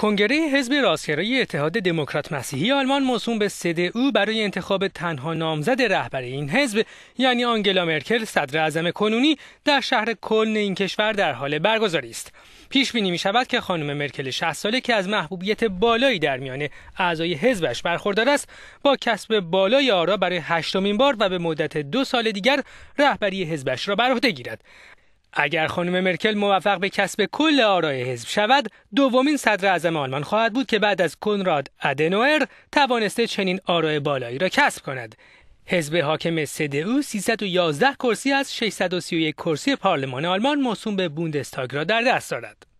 کنگره حزب راستگرای اتحاد دموکرات مسیحی آلمان موسوم به سده او برای انتخاب تنها نامزد رهبر این حزب یعنی آنگلا مرکل صدر اعظم کنونی در شهر کلن این کشور در حال برگزاری است پیش بینی می شود که خانم مرکل 60 ساله که از محبوبیت بالایی در میان اعضای حزبش برخوردار است با کسب بالای آرا برای هشتمین بار و به مدت دو سال دیگر رهبری حزبش را بر عهده گیرد اگر خانم مرکل موفق به کسب کل آرای حزب شود دومین صدر اعظم آلمان خواهد بود که بعد از کنراد ادنوئر توانسته چنین آرای بالایی را کسب کند حزب حاکم CDU 311 کرسی از 631 کرسی پارلمان آلمان موسوم به بوندستاگ را در دست دارد